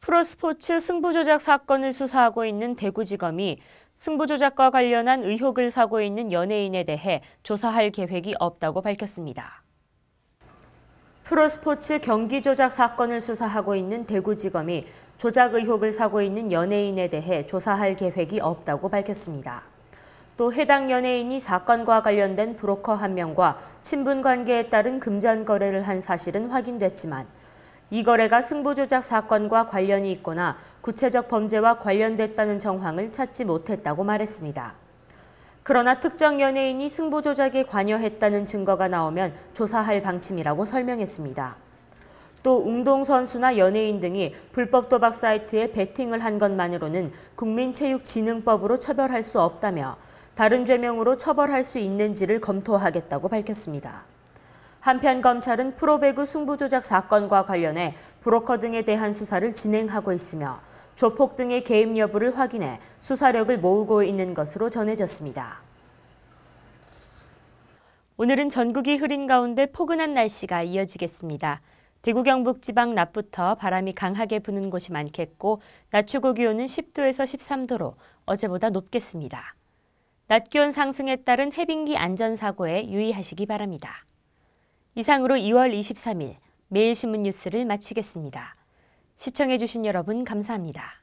프로스포츠 승부조작 사건을 수사하고 있는 대구지검이 승부조작과 관련한 의혹을 사고 있는 연예인에 대해 조사할 계획이 없다고 밝혔습니다. 프로스포츠 경기 조작 사건을 수사하고 있는 대구지검이 조작 의혹을 사고 있는 연예인에 대해 조사할 계획이 없다고 밝혔습니다. 또 해당 연예인이 사건과 관련된 브로커 한 명과 친분 관계에 따른 금전 거래를 한 사실은 확인됐지만 이 거래가 승부조작 사건과 관련이 있거나 구체적 범죄와 관련됐다는 정황을 찾지 못했다고 말했습니다. 그러나 특정 연예인이 승보조작에 관여했다는 증거가 나오면 조사할 방침이라고 설명했습니다. 또 운동 선수나 연예인 등이 불법 도박 사이트에 베팅을 한 것만으로는 국민체육진흥법으로 처벌할 수 없다며 다른 죄명으로 처벌할 수 있는지를 검토하겠다고 밝혔습니다. 한편 검찰은 프로배구 승부조작 사건과 관련해 브로커 등에 대한 수사를 진행하고 있으며 조폭 등의 개입 여부를 확인해 수사력을 모으고 있는 것으로 전해졌습니다. 오늘은 전국이 흐린 가운데 포근한 날씨가 이어지겠습니다. 대구 경북 지방 낮부터 바람이 강하게 부는 곳이 많겠고 낮 최고 기온은 10도에서 13도로 어제보다 높겠습니다. 낮 기온 상승에 따른 해빙기 안전사고에 유의하시기 바랍니다. 이상으로 2월 23일 매일신문 뉴스를 마치겠습니다. 시청해주신 여러분 감사합니다.